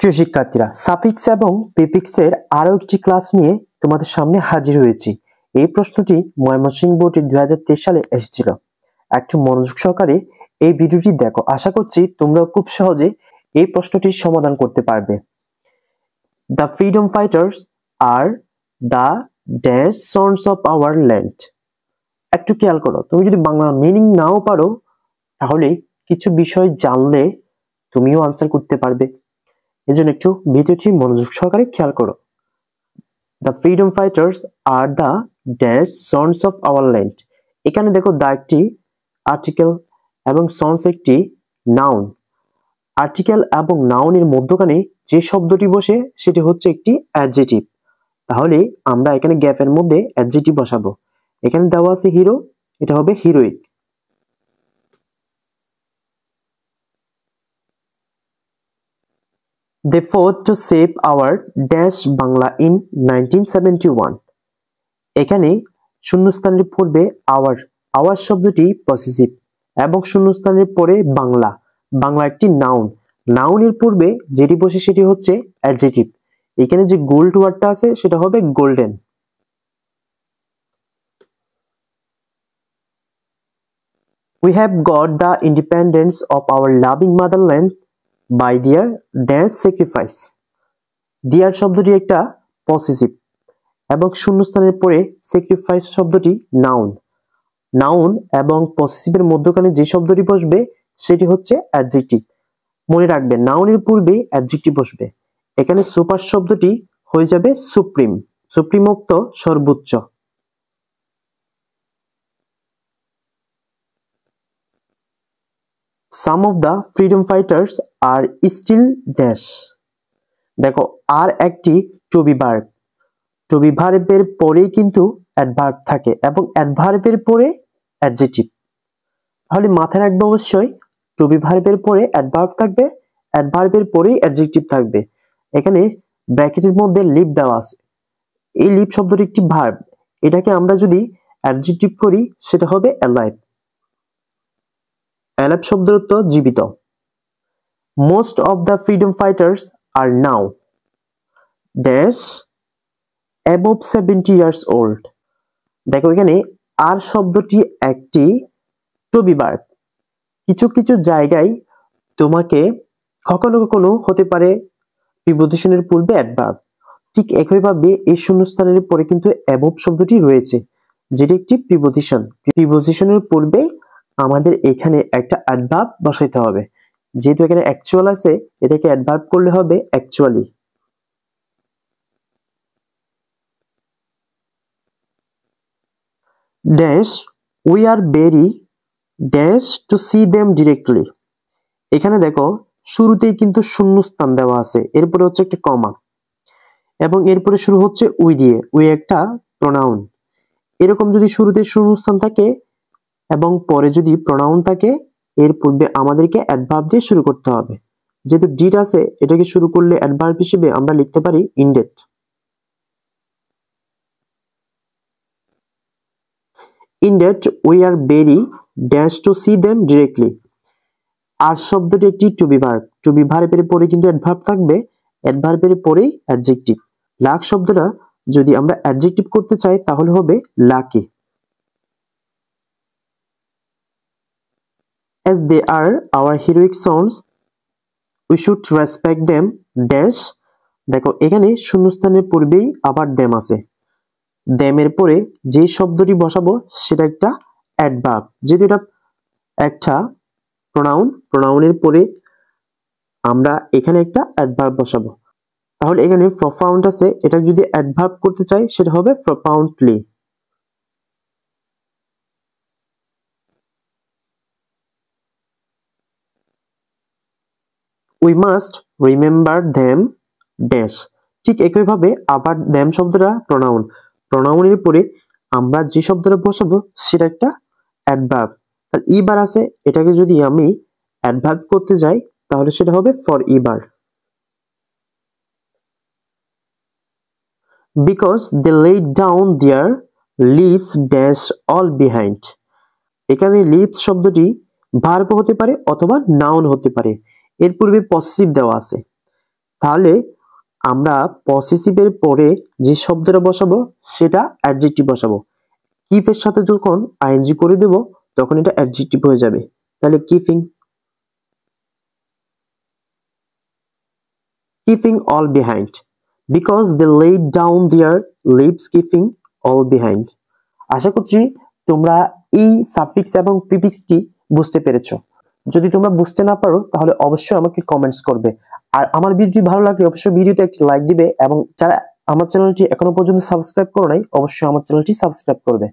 প্রিয় শিক্ষার্থীরা সাফিক্স এবং এর আরো একটি ক্লাস নিয়ে তোমাদের সামনে হাজির হয়েছি এই প্রশ্নটি ময়মনসিংহ বোর্ডে দুই সালে এসেছিল একটু মনোযোগ সহকারে এই ভিডিওটি দেখো আশা করছি তোমরা খুব সহজে এই প্রশ্নটির সমাধান করতে পারবে the freedom fighters R the dash sons of our land একটু খেয়াল করো তুমি যদি বাংলা মিনিং নাও পারো তাহলে কিছু বিষয় জানলে তুমিও আনসার করতে পারবে এর জন্য একটু ভিডিওটি মনোযোগ সহকারে খেয়াল করো the freedom fighters R the dash sons of our land এখানে দেখো দ্য একটি আর্টিকেল এবং সন্স একটি নাউন আর্টিকেল এবং নাউনের মধ্যখানে যে শব্দটি বসে সেটি হচ্ছে একটি অ্যাডজেটিভ তাহলে আমরা এখানে গ্যাপের মধ্যে অ্যাডজেটিভ বসাবো এখানে দেওয়া আছে হিরো এটা হবে heroic They fought to save our dash Bangla in 1971. এখানে শূন্যস্থানের পূর্বে আওয়ার আওয়ার শব্দটি পসেসিভ এবং শূন্যস্থানের পরে বাংলা বাংলা একটি নাউন নাউনের পূর্বে যেটি বসে সেটি হচ্ছে অ্যাডজেটিভ এখানে যে গোল্ড ওয়ার্ডটা আছে সেটা হবে golden We have got the independence of our loving motherland by their dash sacrifice their শব্দটি একটা পসেসিভ এবং শূন্যস্থানের পরে স্যাক্রিফাইস শব্দটি নাউন নাউন এবং পসেসিভের মধ্যখানে যে শব্দটি বসবে সেটি হচ্ছে অ্যাডজেক্টিভ মনে রাখবে নাউনের পূর্বে অ্যাডজেক্টিভ বসবে এখানে সুপার শব্দটি হয়ে যাবে সুপ্রিম সুপ্রিমোক্ত সর্বোচ্চ some of the freedom fighters are still dash দেখো আর একটি টবি ভার্ব টবি ভার্বের পরেই কিন্তু অ্যাডভার্ব থাকে এবং অ্যাডভার্বের পরে অ্যাডজেটিভ তাহলে মাথায় রাখবে অবশ্যই টবি ভার্বের পরে অ্যাডভার্ব থাকবে অ্যাডভার্বের পরেই অ্যাডজেক্টিভ থাকবে এখানে ব্র্যাকেটের মধ্যে লিপ দেওয়া আছে এই লিপ শব্দটি একটি ভার্ব এটাকে আমরা যদি অ্যাডজেক্টিভ করি সেটা হবে অ্যালাইভ অ্যালাপ শব্দের উত্তর জীবিত most of the freedom fighters are now dash above seventy years old দেখো এখানে আর শব্দটি একটি টবি বার্ব কিছু কিছু জায়গায় তোমাকে কখনো কখনো হতে পারে বিভূতিষণের পূর্বে অ্যাডভার্ব ঠিক একইভাবে এই শূন্যস্থানের পরে কিন্তু অ্যাবভ শব্দটি রয়েছে যেটি একটি প্রিপোজিশন প্রিপোজিশনের পূর্বে আমাদের এখানে একটা অ্যাডভার্ব বসাইতে হবে যেহেতু এখানে অ্যাকচুয়াল আছে এটাকে অ্যাডভার্ব করলে হবে actually dash we are very dash to see them directly এখানে দেখো শুরুতেই কিন্তু শূন্য স্থান দেওয়া আছে এরপরে হচ্ছে একটা কমা এবং এরপরে শুরু হচ্ছে উই দিয়ে উই একটা প্রোনাউন এরকম যদি শুরুতে শূন্য স্থান থাকে এবং পরে যদি প্রোনাউন থাকে এর পূর্বে আমাদেরকে অ্যাডভার্ব দিয়ে শুরু করতে হবে যেহেতু ডিট আছে এটাকে শুরু করলে অ্যাডভার্ব হিসেবে আমরা লিখতে পারি indeed indeed we are very dash to see them directly আর শব্দটি একটি to be verb to be ভার্বের পরে কিন্তু অ্যাডভার্ব থাকবে অ্যাডভার্বের পরেই অ্যাডজেক্টিভ লাক শব্দটা যদি আমরা অ্যাডজেক্টিভ করতে চাই তাহলে হবে lucky as they are our heroic sons we should respect them dash দেখো এখানে শূন্যস্থানের পূর্বেই আবার দেম আছে দেমের পরে যে শব্দটি বসাবো সেটা একটা অ্যাডভার্ব যেহেতু এটা একটা প্রোনাউন প্রোনাউনের পরে আমরা এখানে একটা অ্যাডভার্ব বসাবো তাহলে এখানে প্রফাউন্ড আছে এটা যদি অ্যাডভার্ব করতে চাই সেটা হবে profoundly we must remember them dash ঠিক একইভাবে আবার দ্যাম শব্দটা প্রোনাউন প্রোনাউনের পরে আমরা যে শব্দটা বসাবো সেটা একটা অ্যাডভার্ব তাহলে ইবার আছে এটাকে যদি আমি অ্যাডভার্ব করতে যাই তাহলে সেটা হবে for ever because they let down their lives dash all behind এখানে লিভস শব্দটি ভার্ব হতে পারে অথবা নাউন হতে পারে এর পূর্বে পসেসিভ দেওয়া আছে তাহলে আমরা পসেসিভের পরে যে শব্দটা বসাবো সেটা অ্যাডজেক্টিভ বসাবো কিফের সাথে যখন আইএনজি করে দেব তখন এটা অ্যাডজেক্টিভ হয়ে যাবে তাহলে keeping keeping all behind because they laid down their lives keeping all behind আশা করছি তোমরা এই সাফিক্স এবং প্রিফিক্সটি বুঝতে পেরেছো যদি তোমরা বুঝতে না পারো তাহলে অবশ্যই আমাকে কমেন্টস করবে আর আমার ভিডিও ভালো লাগলে অবশ্যই ভিডিওতে একটি লাইক দিবে এবং যারা আমার চ্যানেলটি এখনো পর্যন্ত সাবস্ক্রাইব করো নাই অবশ্যই আমার চ্যানেলটি সাবস্ক্রাইব করবে